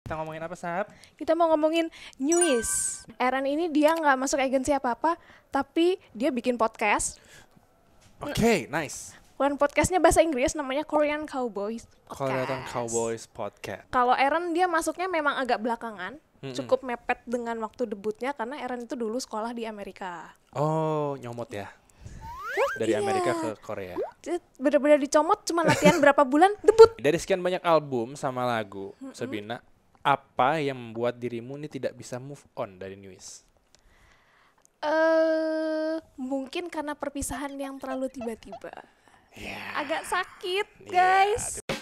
Kita ngomongin apa, Sab? Kita mau ngomongin news. Eren ini dia nggak masuk agensi apa-apa, tapi dia bikin podcast. Oke, okay, nice. Bukan podcastnya bahasa Inggris, namanya Korean Cowboys Podcast. Korean Cowboys Podcast. Kalau Eren dia masuknya memang agak belakangan, mm -mm. cukup mepet dengan waktu debutnya karena Eren itu dulu sekolah di Amerika. Oh, nyomot ya? dari yeah. Amerika ke Korea. Bener-bener dicomot cuma latihan berapa bulan debut. Dari sekian banyak album sama lagu, mm -hmm. Sabina apa yang membuat dirimu ini tidak bisa move on dari Eh, Uh, mungkin karena perpisahan yang terlalu tiba-tiba. Yeah. Agak sakit, iya, guys. Yeah,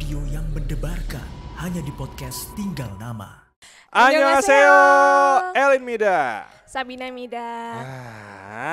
radio yang mendebarkan hanya di podcast Tinggal Nama. Annyeonghaseyo, Elin Mida. Sabina Mida.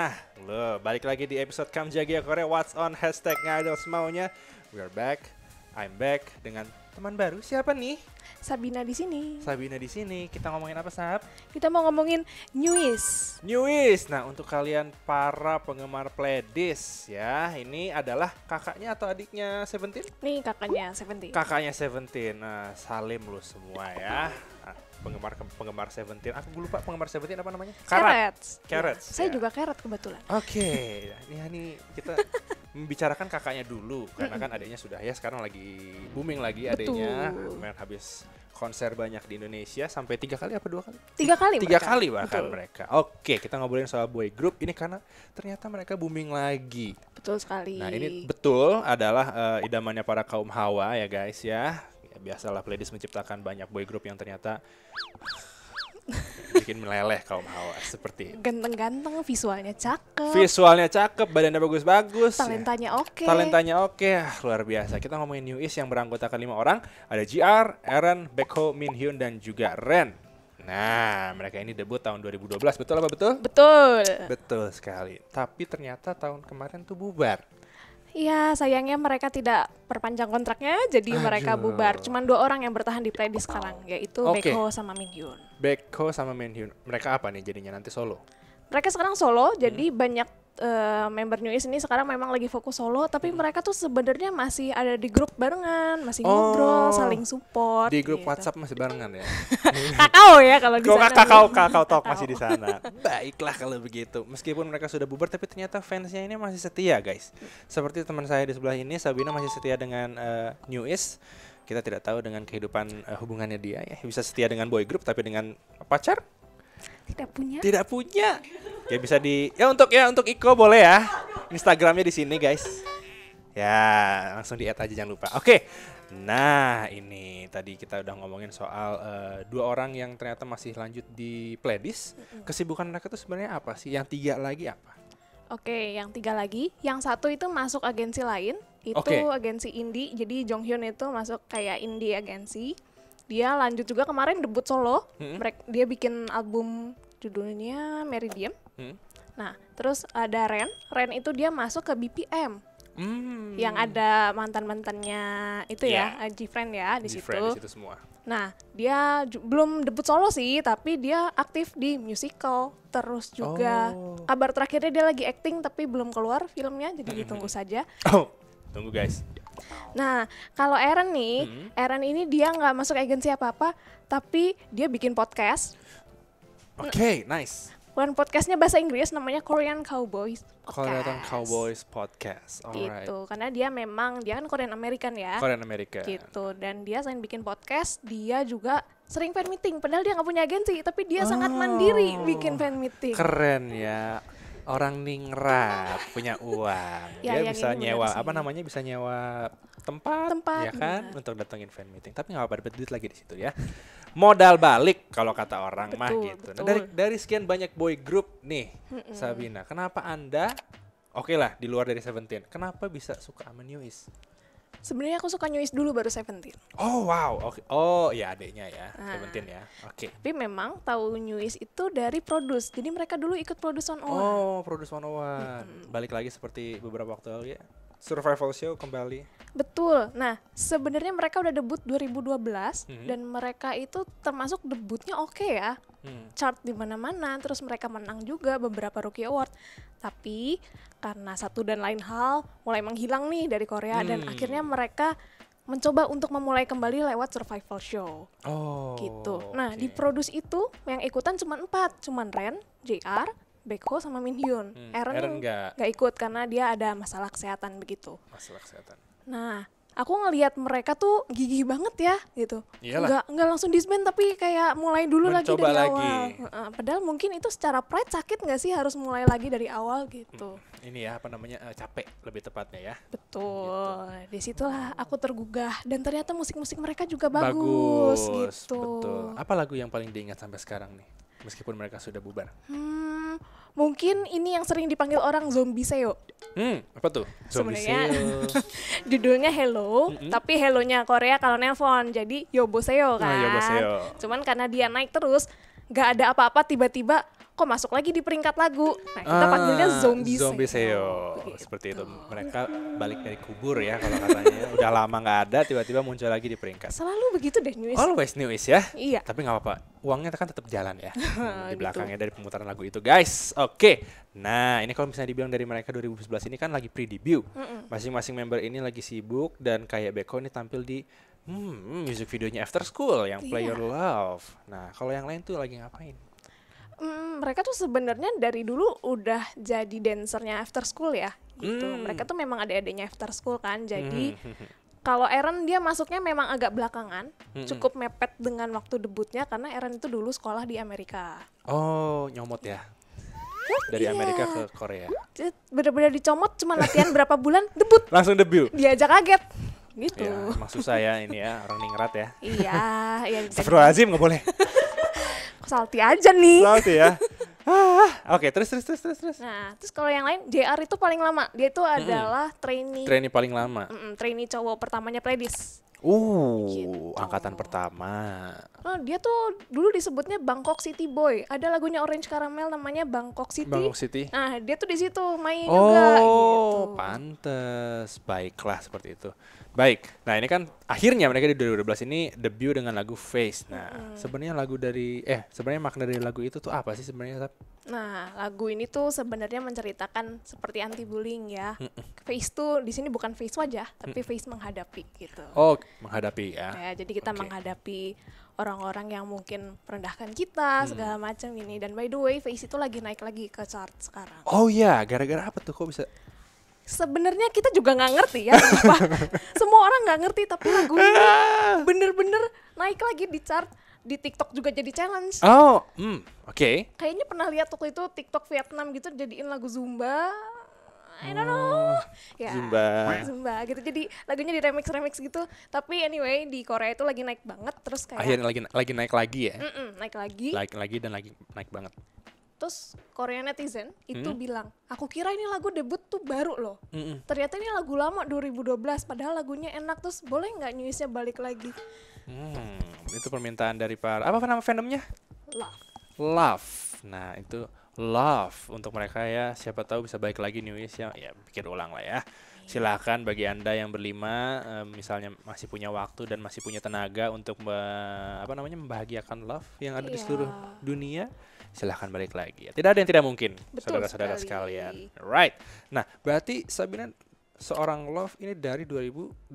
Ah, lo balik lagi di episode Kamjagia Korea What's on hashtag ngadol semaunya. We're back, I'm back dengan teman baru siapa nih? Sabina di sini. Sabina di sini. Kita ngomongin apa, Sab? Kita mau ngomongin Newis. Newis. Nah, untuk kalian para penggemar Pledis ya, ini adalah kakaknya atau adiknya Seventeen? Nih, kakaknya Seventeen. Kakaknya Seventeen. Nah, salim lu semua ya penggemar penggemar Seventeen. Aku lupa penggemar Seventeen apa namanya? Carrots. Carrots. Iya. Ya. Saya juga carrot kebetulan. Oke, okay. Ya, ini ini kita membicarakan kakaknya dulu karena kan adiknya sudah ya sekarang lagi booming lagi adiknya. main habis konser banyak di Indonesia sampai tiga kali apa dua kali? Tiga kali. Tiga mereka. kali bahkan Betul. mereka. Oke, kita ngobrolin soal boy group ini karena ternyata mereka booming lagi. Betul sekali. Nah ini betul adalah uh, idamannya para kaum hawa ya guys ya biasalah playlist menciptakan banyak boy group yang ternyata bikin meleleh kaum hawa seperti Ganteng-ganteng, visualnya cakep. Visualnya cakep, badannya bagus-bagus. Talentanya oke. Okay. Talentanya oke, okay. Ah, luar biasa. Kita ngomongin New East yang beranggotakan lima orang. Ada JR, Aaron, Min Hyun dan juga Ren. Nah, mereka ini debut tahun 2012, betul apa betul? Betul. Betul sekali. Tapi ternyata tahun kemarin tuh bubar. Iya, sayangnya mereka tidak perpanjang kontraknya, jadi Aduh. mereka bubar. Cuman dua orang yang bertahan di Pledis sekarang, yaitu okay. Beko sama Minhyun. Beko sama Minhyun. Mereka apa nih jadinya nanti solo? mereka sekarang solo hmm. jadi banyak uh, member New East ini sekarang memang lagi fokus solo tapi hmm. mereka tuh sebenarnya masih ada di grup barengan masih oh, ngobrol saling support di grup gitu. WhatsApp masih barengan ya kakao ya kalau di sana kakao kakao talk kakao. masih di sana baiklah kalau begitu meskipun mereka sudah bubar tapi ternyata fansnya ini masih setia guys seperti teman saya di sebelah ini Sabina masih setia dengan uh, New East kita tidak tahu dengan kehidupan uh, hubungannya dia ya bisa setia dengan boy group tapi dengan pacar tidak punya. Tidak punya. Ya bisa di ya untuk ya untuk Iko boleh ya. Instagramnya di sini guys. Ya langsung di add aja jangan lupa. Oke. Nah ini tadi kita udah ngomongin soal uh, dua orang yang ternyata masih lanjut di playlist. Kesibukan mereka tuh sebenarnya apa sih? Yang tiga lagi apa? Oke, yang tiga lagi. Yang satu itu masuk agensi lain. Itu okay. agensi indie. Jadi Jonghyun itu masuk kayak indie agensi dia lanjut juga kemarin debut solo hmm? mereka dia bikin album judulnya Meridian hmm? nah terus ada Ren Ren itu dia masuk ke BPM hmm. yang ada mantan mantannya itu yeah. ya, ya. Eh, Gfriend ya di situ di situ semua nah dia belum debut solo sih tapi dia aktif di musical terus juga oh. kabar terakhirnya dia lagi acting tapi belum keluar filmnya jadi hmm. ditunggu saja oh tunggu guys Nah, kalau Aaron nih, hmm. Aaron ini dia nggak masuk agensi apa-apa, tapi dia bikin podcast. Oke, okay, nice. Bukan podcastnya bahasa Inggris, namanya Korean Cowboys Podcast. Korean Cowboys Podcast, alright. Gitu, karena dia memang, dia kan Korean American ya. Korean American. Gitu, dan dia selain bikin podcast, dia juga sering fan meeting. Padahal dia nggak punya agensi, tapi dia oh, sangat mandiri bikin fan meeting. Keren ya orang ningrat punya uang ya, dia bisa nyewa apa namanya bisa nyewa tempat, tempat ya kan ya. untuk datengin fan meeting tapi nggak apa-apa dapat duit lagi di situ ya modal balik kalau kata orang betul, mah gitu Nah, dari dari sekian banyak boy group nih Mm-mm. Sabina kenapa anda oke okay lah di luar dari Seventeen kenapa bisa suka sama Sebenarnya aku suka Newies dulu baru Seventeen. Oh wow, oke. Oh ya adiknya ya, nah. Seventeen ya. Oke. Okay. Tapi memang tahu Newies itu dari Produce. Jadi mereka dulu ikut Produce one. Oh, Produce One Hmm. Balik lagi seperti beberapa waktu lalu ya survival show kembali. Betul. Nah, sebenarnya mereka udah debut 2012 hmm. dan mereka itu termasuk debutnya oke okay ya. Hmm. Chart di mana-mana, terus mereka menang juga beberapa Rookie Award. Tapi karena satu dan lain hal mulai menghilang nih dari Korea hmm. dan akhirnya mereka mencoba untuk memulai kembali lewat survival show. Oh. Gitu. Nah, okay. di produce itu yang ikutan cuma empat, cuma Ren, JR, Beko sama Minhyun. Hmm, Aaron, Aaron gak. gak ikut karena dia ada masalah kesehatan begitu. Masalah kesehatan. Nah, aku ngelihat mereka tuh gigih banget ya gitu Iyalah. Gak langsung disband tapi kayak mulai dulu Mencoba lagi dari lagi. awal padahal mungkin itu secara pride sakit nggak sih harus mulai lagi dari awal gitu hmm, ini ya apa namanya uh, capek lebih tepatnya ya betul gitu. disitulah aku tergugah dan ternyata musik-musik mereka juga bagus, bagus gitu betul apa lagu yang paling diingat sampai sekarang nih meskipun mereka sudah bubar hmm mungkin ini yang sering dipanggil orang zombie seo. Hmm, apa tuh? Zombie Sebenarnya judulnya Hello, mm -hmm. tapi hello Korea kalau nelpon. Jadi Yobo Seo oh, kan. Nah, yobo Cuman karena dia naik terus, nggak ada apa-apa tiba-tiba kok masuk lagi di peringkat lagu. Nah, kita ah, panggilnya Zombie Zombie Seo. Gitu. Seperti itu. Gitu. Mereka balik dari kubur ya kalau katanya. Udah lama nggak ada, tiba-tiba muncul lagi di peringkat. Selalu begitu deh Oh, Always news ya. Iya. Tapi nggak apa-apa. Uangnya kan tetap jalan ya. di gitu. belakangnya gitu. dari pemutaran lagu itu, guys. Oke. Nah, ini kalau misalnya dibilang dari mereka 2011 ini kan lagi pre-debut. Masing-masing member ini lagi sibuk dan kayak Beko ini tampil di hmm, music videonya After School yang yeah. Play iya. Love. Nah, kalau yang lain tuh lagi ngapain? mm, mereka tuh sebenarnya dari dulu udah jadi dancernya after school ya gitu. mm. Mereka tuh memang ada adanya after school kan. Jadi mm. Kalau Eren dia masuknya memang agak belakangan, hmm. cukup mepet dengan waktu debutnya karena Eren itu dulu sekolah di Amerika. Oh, nyomot ya. Iya. Dari yeah. Amerika ke Korea. Bener-bener dicomot cuma latihan berapa bulan debut. Langsung debut. Diajak kaget gitu. Ya, maksud saya ini ya orang ningrat ya. iya, iya. Azim nggak boleh. salty aja nih. Salty ya. ah, Oke, okay, terus terus terus terus terus. Nah, terus kalau yang lain JR itu paling lama. Dia itu mm adalah trainee. Trainee paling lama. Mm-mm, trainee cowok pertamanya Predis. Uh, gitu. angkatan pertama. Nah, dia tuh dulu disebutnya Bangkok City Boy. Ada lagunya Orange Caramel namanya Bangkok City. Bangkok City. Nah, dia tuh di situ main gitu. oh, juga. Oh, gitu. pantes. Baiklah seperti itu. Baik. Nah, ini kan akhirnya mereka di 2012 ini debut dengan lagu Face. Nah, hmm. sebenarnya lagu dari eh sebenarnya makna dari lagu itu tuh apa sih sebenarnya, Nah, lagu ini tuh sebenarnya menceritakan seperti anti bullying ya. Hmm. Face tuh di sini bukan face wajah, tapi hmm. face menghadapi gitu. Oh, menghadapi ya. Ya, jadi kita okay. menghadapi orang-orang yang mungkin merendahkan kita hmm. segala macam ini dan by the way Face itu lagi naik lagi ke chart sekarang. Oh iya, gara-gara apa tuh kok bisa sebenarnya kita juga nggak ngerti ya semua orang nggak ngerti tapi lagu ini bener-bener naik lagi di chart di TikTok juga jadi challenge. Oh, hmm, oke. Okay. Kayaknya pernah lihat waktu itu TikTok Vietnam gitu jadiin lagu Zumba. I don't oh, know. Oh, ya, Zumba. Zumba gitu. Jadi lagunya di remix remix gitu. Tapi anyway di Korea itu lagi naik banget terus kayak. Akhirnya lagi lagi naik lagi ya. Mm -mm, naik lagi. Naik lagi dan lagi naik banget. Terus Korea netizen itu hmm. bilang, aku kira ini lagu debut tuh baru loh. Hmm. Ternyata ini lagu lama 2012, padahal lagunya enak. Terus boleh nggak Newsnya balik lagi? Hmm, itu permintaan dari para apa nama fandomnya? Love. Love. Nah itu Love untuk mereka ya. Siapa tahu bisa balik lagi nyuis Ya pikir ulang lah ya. Iya. Silahkan bagi anda yang berlima, eh, misalnya masih punya waktu dan masih punya tenaga untuk apa namanya membahagiakan Love yang ada yeah. di iya. seluruh dunia silahkan balik lagi. Ya. Tidak ada yang tidak mungkin, saudara-saudara sekalian. Right. Nah, berarti Sabina seorang love ini dari 2012?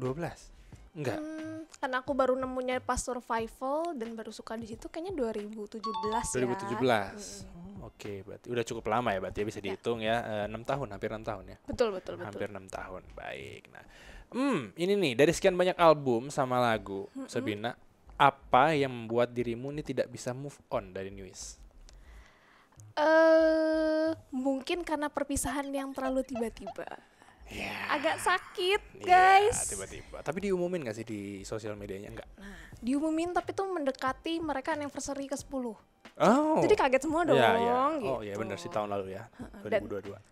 Enggak. Hmm, karena aku baru nemunya pas survival dan baru suka di situ kayaknya 2017 2017. Ya. Hmm. Oke, okay, berarti udah cukup lama ya berarti ya bisa iya. dihitung ya eh, enam 6 tahun, hampir enam tahun ya. Betul betul betul. Hampir enam tahun, baik. Nah, hmm, ini nih dari sekian banyak album sama lagu, mm -hmm. Sabina, apa yang membuat dirimu ini tidak bisa move on dari Nuis? uh, mungkin karena perpisahan yang terlalu tiba-tiba. Yeah. Agak sakit, iya, guys. tiba tiba-tiba. Tapi diumumin gak sih di sosial medianya? Enggak. Nah, diumumin tapi tuh mendekati mereka anniversary ke-10. Oh. Jadi kaget semua iya, dong. Yeah, yeah. Oh gitu. iya yeah, benar sih tahun lalu ya. 2022. Dan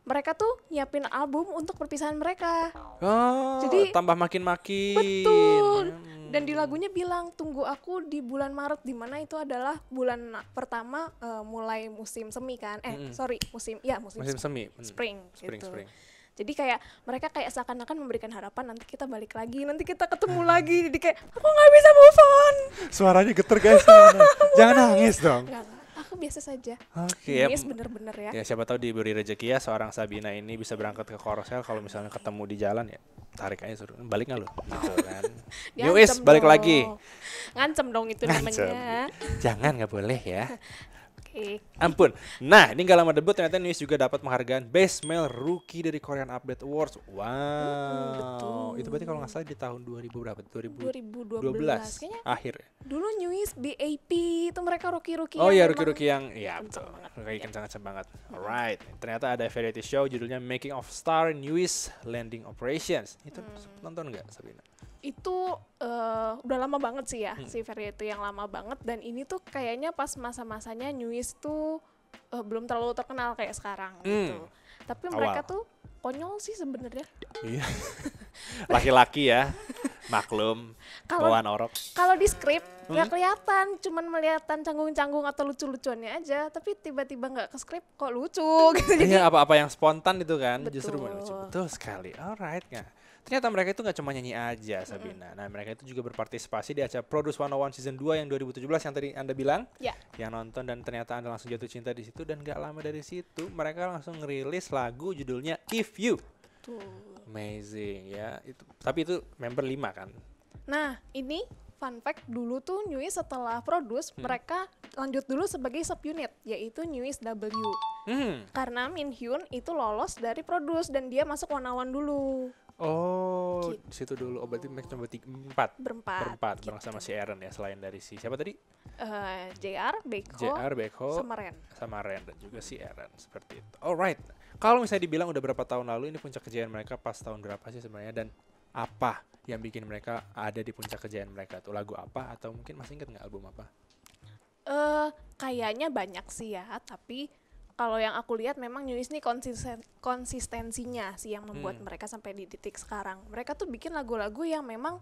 mereka tuh nyiapin album untuk perpisahan mereka. Oh. Jadi tambah makin-makin. Betul. Hmm dan di lagunya bilang tunggu aku di bulan Maret dimana itu adalah bulan pertama uh, mulai musim semi kan eh hmm. sorry musim ya musim, musim semi spring, mm. spring, spring gitu spring. Jadi kayak mereka kayak seakan-akan memberikan harapan nanti kita balik lagi, nanti kita ketemu lagi. Jadi kayak aku nggak bisa move on. Suaranya geter guys. Jangan nangis dong. Gak, aku biasa saja. Oke. Okay, yes, ya, bener-bener ya. Ya siapa tahu diberi rezeki ya seorang Sabina ini bisa berangkat ke Korsel kalau misalnya ketemu di jalan ya tarik aja suruh balik nggak lu gitu kan balik lagi ngancem dong itu namanya jangan nggak boleh ya Okay. Ampun. Nah, ini gak lama debut ternyata Nuis juga dapat penghargaan Best Male Rookie dari Korean Update Awards. Wow. Itu berarti kalau nggak salah di tahun 2000 berapa? 2000 2012. Kayaknya akhir. Dulu Nuis BAP itu mereka rookie-rookie. Oh iya, kan, iya rookie-rookie yang ya betul. Kayak kencang kencang banget. Alright. Ternyata ada variety show judulnya Making of Star Nuis Landing Operations. Itu hmm. nonton nggak Sabrina? itu uh, udah lama banget sih ya hmm. si Ferry itu yang lama banget dan ini tuh kayaknya pas masa-masanya Newies tuh uh, belum terlalu terkenal kayak sekarang hmm. gitu. Tapi Awal. mereka tuh konyol sih sebenarnya. Iya. Laki-laki ya. Maklum, kalau orok. Kalau di skrip nggak hmm? kelihatan, cuman melihatan canggung-canggung atau lucu-lucuannya aja. Tapi tiba-tiba nggak -tiba ke skrip kok lucu. Gitu. Iya, apa-apa yang spontan itu kan Betul. justru lucu. Betul sekali. Alright nggak? Ternyata mereka itu nggak cuma nyanyi aja Sabina. Mm -hmm. Nah mereka itu juga berpartisipasi di acara Produce 101 Season 2 yang 2017 yang tadi Anda bilang. Yeah. Yang nonton dan ternyata Anda langsung jatuh cinta di situ. Dan gak lama dari situ mereka langsung ngerilis lagu judulnya If You. Betul. Amazing ya. Itu tapi itu member lima kan. Nah, ini fun fact dulu tuh Newies setelah produce hmm. mereka lanjut dulu sebagai sub unit yaitu Newies W. Hmm. Karena Min Hyun itu lolos dari produce dan dia masuk wanawan dulu. Oh, gitu. situ dulu. Oh, berarti mereka coba tiga, empat. Berempat. Berempat, gitu. bareng sama si Aaron ya, selain dari si siapa tadi? Uh, eh, JR, Beko, JR, Beko, sama Ren. Sama Ren dan juga si Aaron, seperti itu. Alright, kalau misalnya dibilang udah berapa tahun lalu ini puncak kejayaan mereka pas tahun berapa sih sebenarnya dan apa yang bikin mereka ada di puncak kejayaan mereka tuh lagu apa atau mungkin masih inget nggak album apa? Eh uh, kayaknya banyak sih ya tapi kalau yang aku lihat memang New ini konsisten konsistensinya sih yang membuat hmm. mereka sampai di titik sekarang. Mereka tuh bikin lagu-lagu yang memang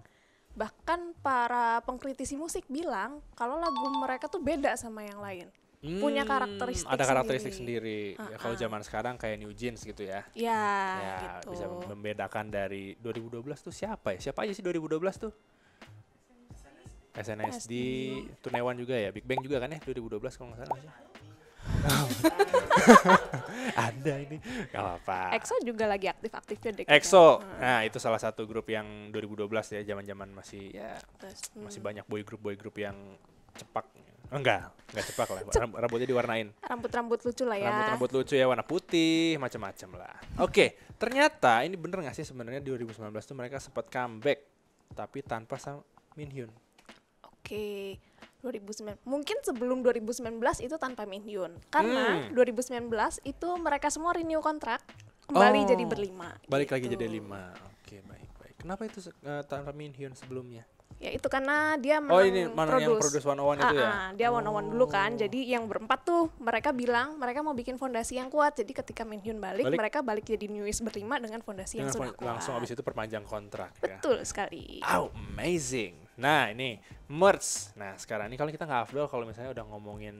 bahkan para pengkritisi musik bilang kalau lagu mereka tuh beda sama yang lain hmm, punya karakteristik ada karakteristik sendiri, sendiri. Uh -uh. ya kalau zaman sekarang kayak new jeans gitu ya ya, ya gitu. bisa membedakan dari 2012 tuh siapa ya siapa aja sih 2012 tuh SNSD Tunewan juga ya Big Bang juga kan ya 2012 kalau nggak salah ada ini nggak apa EXO juga lagi aktif-aktifnya deh EXO hmm. nah itu salah satu grup yang 2012 ya zaman-zaman masih ya hmm. masih banyak boy group boy group yang cepak Enggak, enggak cepak lah. Rambutnya diwarnain. Rambut-rambut lucu lah ya. Rambut-rambut lucu ya, warna putih, macam-macam lah. Oke, okay, ternyata ini bener gak sih sebenarnya di 2019 tuh mereka sempat comeback tapi tanpa sama Min Hyun. Oke. Okay. mungkin sebelum 2019 itu tanpa Min Hyun karena hmm. 2019 itu mereka semua renew kontrak kembali oh, jadi berlima balik gitu. lagi jadi lima oke okay, baik baik kenapa itu uh, tanpa Min Hyun sebelumnya ya itu karena dia oh, menang oh ini mana produce. yang produce one one itu ya ah, ah, dia one one dulu oh. kan jadi yang berempat tuh mereka bilang mereka mau bikin fondasi yang kuat jadi ketika Minhyun balik, balik mereka balik jadi East berlima dengan fondasi dengan yang sudah kuat langsung abis itu perpanjang kontrak ya. betul ya. sekali oh, amazing nah ini merge nah sekarang ini kalau kita nggak afdol kalau misalnya udah ngomongin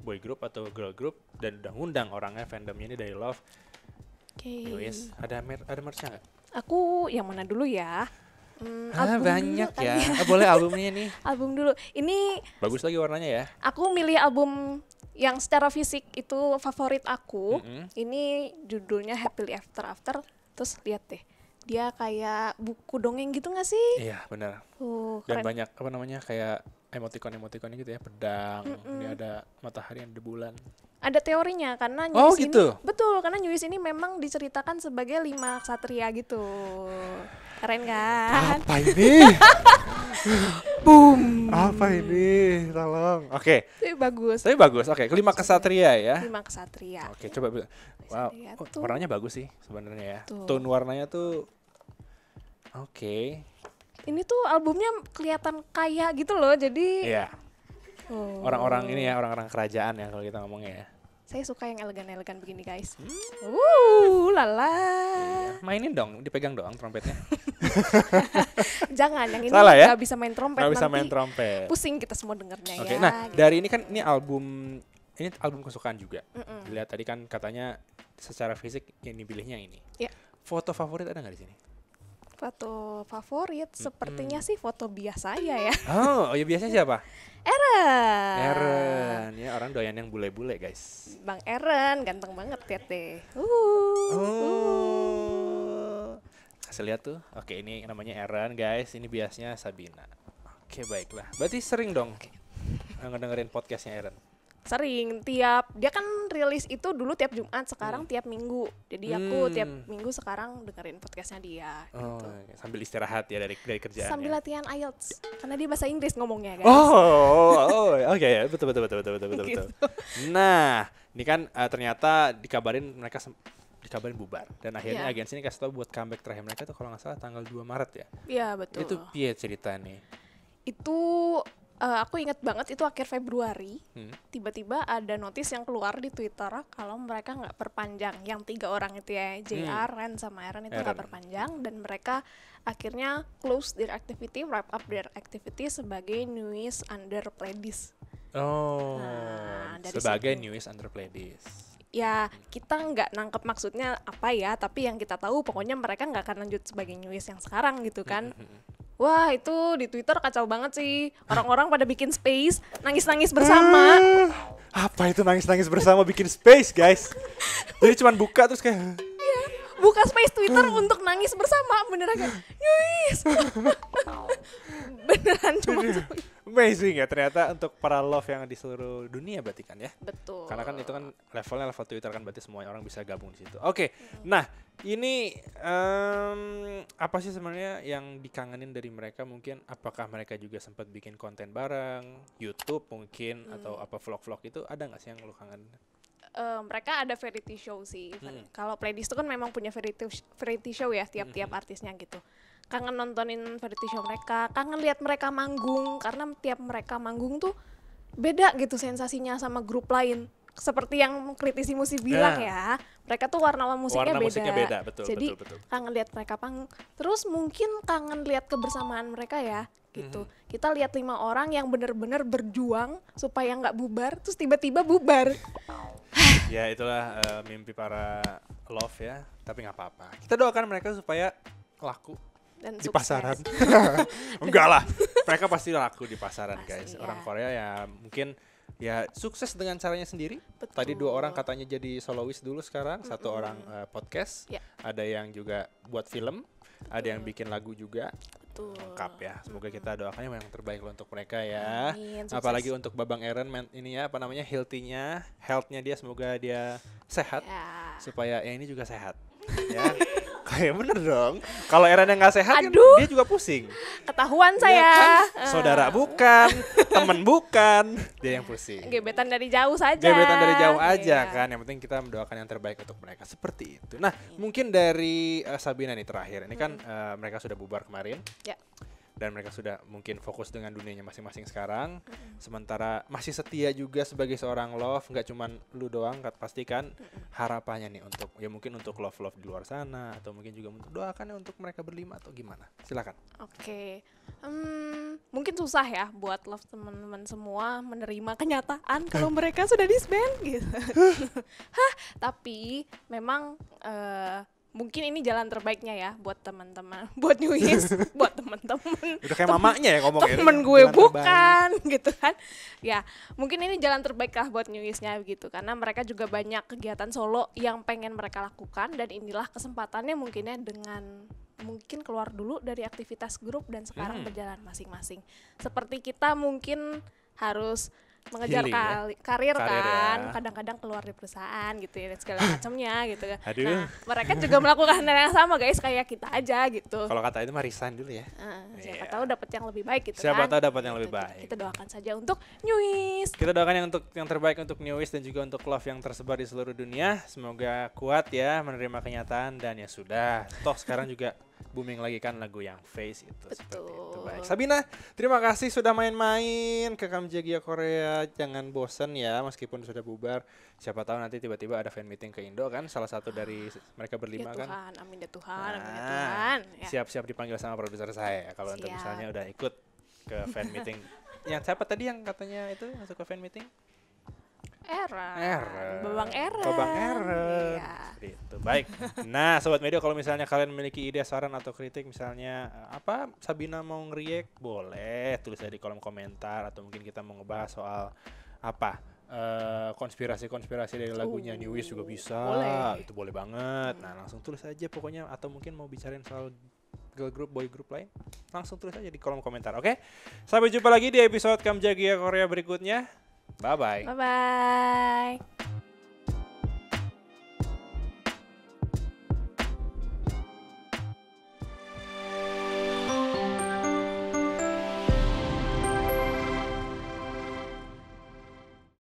boy group atau girl group dan udah ngundang orangnya fandomnya ini dari love Okay. ada mer ada merchnya nggak? Aku yang mana dulu ya? Hmm, ah, banyak ya. ya. boleh albumnya nih. album dulu. Ini bagus lagi warnanya ya. Aku milih album yang secara fisik itu favorit aku. Mm -hmm. Ini judulnya Happily After After. Terus lihat deh. Dia kayak buku dongeng gitu gak sih? Iya, benar. Uh, Dan keren. banyak apa namanya? kayak emoticon emotikonnya gitu ya, pedang, mm -hmm. dia ada matahari, yang ada bulan ada teorinya karena nyuwi oh, gitu. ini betul karena nyuwi ini memang diceritakan sebagai lima ksatria gitu keren kan apa ini boom apa ini tolong oke okay. tapi bagus tapi bagus oke okay. kelima kesatria ya Lima kesatria oke okay, coba wow oh, warnanya bagus sih sebenarnya ya tuh. tone warnanya tuh oke okay. ini tuh albumnya kelihatan kaya gitu loh jadi yeah Oh. orang-orang oh. ini ya orang-orang kerajaan ya kalau kita ngomongnya ya saya suka yang elegan-elegan begini guys. Hmm. Uh, lala. Iya. Mainin dong, dipegang doang trompetnya. Jangan, yang ini Salah ya? gak bisa main trompet. Gak bisa main trompet. Pusing kita semua dengernya okay. ya. Nah, gitu. dari ini kan ini album ini album kesukaan juga. Mm-mm. Dilihat tadi kan katanya secara fisik yang dipilihnya ini. Yeah. Iya. Foto favorit ada nggak di sini? Foto favorit sepertinya hmm. sih foto biasa ya ya. Oh, oh ya biasa siapa? Eren. Eren, ya orang doyan yang bule-bule guys. Bang Eren ganteng banget ya teh. Uh. Oh. Kasih lihat tuh. Oke, ini namanya Eren guys, ini biasanya Sabina. Oke, baiklah. Berarti sering dong okay. ngedengerin podcastnya Eren sering tiap dia kan rilis itu dulu tiap Jumat sekarang hmm. tiap minggu jadi aku hmm. tiap minggu sekarang dengerin podcastnya dia oh, gitu. Iya. sambil istirahat ya dari dari kerjaan sambil latihan IELTS karena dia bahasa Inggris ngomongnya guys oh oh, oh, oh, oh oke okay, ya. betul betul betul betul betul betul, gitu. betul nah ini kan uh, ternyata dikabarin mereka dikabarin bubar dan akhirnya yeah. agensi ini kasih tau buat comeback terakhir mereka tuh kalau nggak salah tanggal 2 Maret ya iya yeah, betul itu pie cerita nih itu uh, aku ingat banget itu akhir Februari tiba hmm. tiba-tiba ada notis yang keluar di Twitter kalau mereka nggak perpanjang yang tiga orang itu ya JR, hmm. Ren sama Aaron itu nggak perpanjang dan mereka akhirnya close their activity wrap up their activity sebagai news under Pledis. Oh, nah, sebagai situ. news under Pledis ya kita nggak nangkep maksudnya apa ya tapi yang kita tahu pokoknya mereka nggak akan lanjut sebagai news yang sekarang gitu kan hmm, hmm, Wah itu di Twitter kacau banget sih orang-orang pada bikin space nangis-nangis bersama. Hmm, apa itu nangis-nangis bersama bikin space guys? Jadi cuma buka terus kayak. Iya, buka space Twitter untuk nangis bersama beneran kan? Yes. beneran cuma iya. amazing ya ternyata untuk para love yang di seluruh dunia berarti kan ya betul karena kan itu kan levelnya level Twitter kan berarti semuanya orang bisa gabung di situ oke okay. Iya. hmm. nah ini um, apa sih sebenarnya yang dikangenin dari mereka mungkin apakah mereka juga sempat bikin konten bareng YouTube mungkin hmm. atau apa vlog-vlog itu ada nggak sih yang lo kangen uh, eh, mereka ada variety show sih. Hmm. Kalau playlist itu kan memang punya variety variety show ya tiap-tiap hmm. artisnya gitu kangen nontonin variety show mereka kangen lihat mereka manggung karena tiap mereka manggung tuh beda gitu sensasinya sama grup lain seperti yang kritisi musik bilang yeah. ya mereka tuh warna musiknya warna beda, musiknya beda betul, jadi betul, betul. kangen lihat mereka pang terus mungkin kangen lihat kebersamaan mereka ya gitu mm -hmm. kita lihat lima orang yang benar-benar berjuang supaya nggak bubar terus tiba-tiba bubar ya itulah uh, mimpi para love ya tapi nggak apa-apa kita doakan mereka supaya laku dan di pasaran enggak lah mereka pasti laku di pasaran pasti, guys ya. orang Korea ya mungkin ya sukses dengan caranya sendiri Betul. tadi dua orang katanya jadi soloist dulu sekarang satu -mm. satu orang uh, podcast ya. ada yang juga buat film Betul. ada yang bikin lagu juga lengkap ya semoga kita doakan yang terbaik untuk mereka ya Amin, apalagi untuk babang Aaron man, ini ya apa namanya healthy-nya health-nya dia semoga dia sehat yeah. supaya yang ini juga sehat ya Kayak bener dong. Kalau Eren yang nggak sehat, Aduh. dia juga pusing. Ketahuan saya. saya. Kan eh. saudara bukan, temen bukan, dia yang pusing. Gebetan dari jauh saja. Gebetan dari jauh aja yeah. kan. Yang penting kita mendoakan yang terbaik untuk mereka. Seperti itu. Nah, mungkin dari uh, Sabina nih terakhir. Ini kan uh, mereka sudah bubar kemarin. Ya. Yeah dan mereka sudah mungkin fokus dengan dunianya masing-masing sekarang mm-hmm. sementara masih setia juga sebagai seorang love nggak cuman lu doang pastikan mm-hmm. harapannya nih untuk ya mungkin untuk love love di luar sana atau mungkin juga untuk doakan ya untuk mereka berlima atau gimana silakan oke okay. um, hmm, mungkin susah ya buat love teman-teman semua menerima kenyataan kalau mereka sudah disband gitu hah tapi memang uh, mungkin ini jalan terbaiknya ya buat teman-teman buat New Year's buat teman-teman udah kayak temen, mamanya ya ngomong ya, temen itu. gue bukan terbaik. gitu kan ya mungkin ini jalan terbaik lah buat New Year's-nya gitu karena mereka juga banyak kegiatan solo yang pengen mereka lakukan dan inilah kesempatannya mungkinnya dengan mungkin keluar dulu dari aktivitas grup dan sekarang hmm. berjalan masing-masing seperti kita mungkin harus mengejar ya? karir, karir ya. kan ya. kadang-kadang keluar dari perusahaan gitu ya segala macamnya gitu kan. Aduh. nah mereka juga melakukan hal yang sama guys kayak kita aja gitu kalau kata itu mah resign dulu ya uh, siapa yeah. tahu dapat yang lebih baik gitu siapa kan? tahu dapat yang lebih gitu, gitu. baik kita doakan saja untuk Newies kita doakan yang untuk yang terbaik untuk Newies dan juga untuk Love yang tersebar di seluruh dunia semoga kuat ya menerima kenyataan dan ya sudah toh sekarang juga booming lagi kan lagu yang face itu Betul. seperti itu. Baik. Sabina, terima kasih sudah main-main ke Kamjagia Korea. Jangan bosen ya meskipun sudah bubar. Siapa tahu nanti tiba-tiba ada fan meeting ke Indo kan salah satu dari ah. mereka berlima ya kan? Tuhan, kan. Amin ya Tuhan, amin ya nah, Tuhan. Ya. Siap-siap ya. dipanggil sama produser saya ya, kalau untuk misalnya udah ikut ke fan meeting. yang siapa tadi yang katanya itu masuk ke fan meeting? Eren. Eren. Bebang Eren. Bebang Eren. Iya. itu. Baik. Nah, sobat media kalau misalnya kalian memiliki ide, saran atau kritik misalnya eh, apa Sabina mau ngeriak boleh tulis aja di kolom komentar atau mungkin kita mau ngebahas soal apa konspirasi eh, konspirasi-konspirasi dari lagunya uh, New Wish juga bisa. Boleh. Itu boleh banget. Nah, langsung tulis aja pokoknya atau mungkin mau bicarain soal girl group, boy group lain, langsung tulis aja di kolom komentar, oke? Okay? Sampai jumpa lagi di episode Kamjagia Korea berikutnya. Bye-bye. Bye-bye.